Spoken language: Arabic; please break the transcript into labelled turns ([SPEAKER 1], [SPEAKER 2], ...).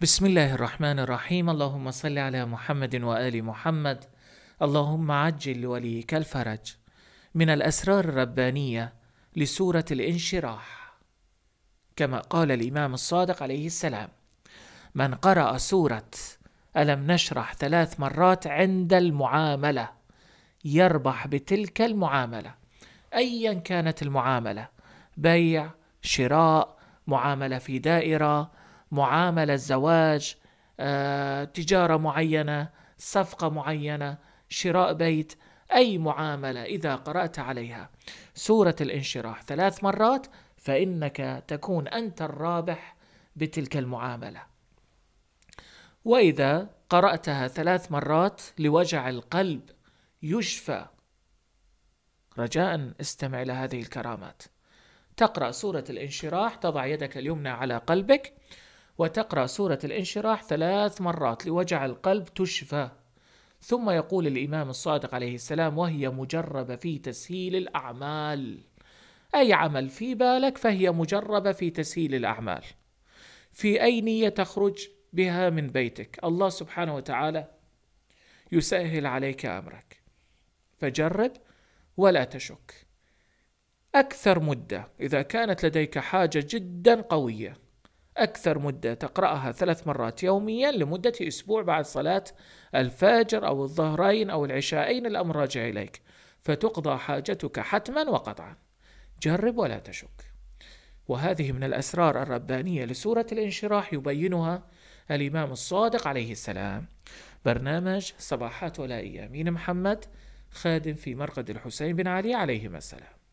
[SPEAKER 1] بسم الله الرحمن الرحيم اللهم صل على محمد وآل محمد اللهم عجل لوليك الفرج من الأسرار الربانية لسورة الانشراح كما قال الإمام الصادق عليه السلام من قرأ سورة ألم نشرح ثلاث مرات عند المعاملة يربح بتلك المعاملة أيا كانت المعاملة بيع شراء معاملة في دائرة معامله زواج آه، تجاره معينه صفقه معينه شراء بيت اي معامله اذا قرات عليها سوره الانشراح ثلاث مرات فانك تكون انت الرابح بتلك المعامله واذا قراتها ثلاث مرات لوجع القلب يشفى رجاء استمع الى هذه الكرامات تقرا سوره الانشراح تضع يدك اليمنى على قلبك وتقرأ سورة الانشراح ثلاث مرات لوجع القلب تشفى ثم يقول الإمام الصادق عليه السلام وهي مجربة في تسهيل الأعمال أي عمل في بالك فهي مجربة في تسهيل الأعمال في أي نية تخرج بها من بيتك الله سبحانه وتعالى يسهل عليك أمرك فجرب ولا تشك أكثر مدة إذا كانت لديك حاجة جدا قوية أكثر مدة تقرأها ثلاث مرات يوميا لمدة أسبوع بعد صلاة الفجر أو الظهرين أو العشاءين الأمر راجع إليك فتقضى حاجتك حتما وقطعا جرب ولا تشك وهذه من الأسرار الربانية لسورة الانشراح يبينها الإمام الصادق عليه السلام برنامج صباحات ولا أمين محمد خادم في مرقد الحسين بن علي عليهما السلام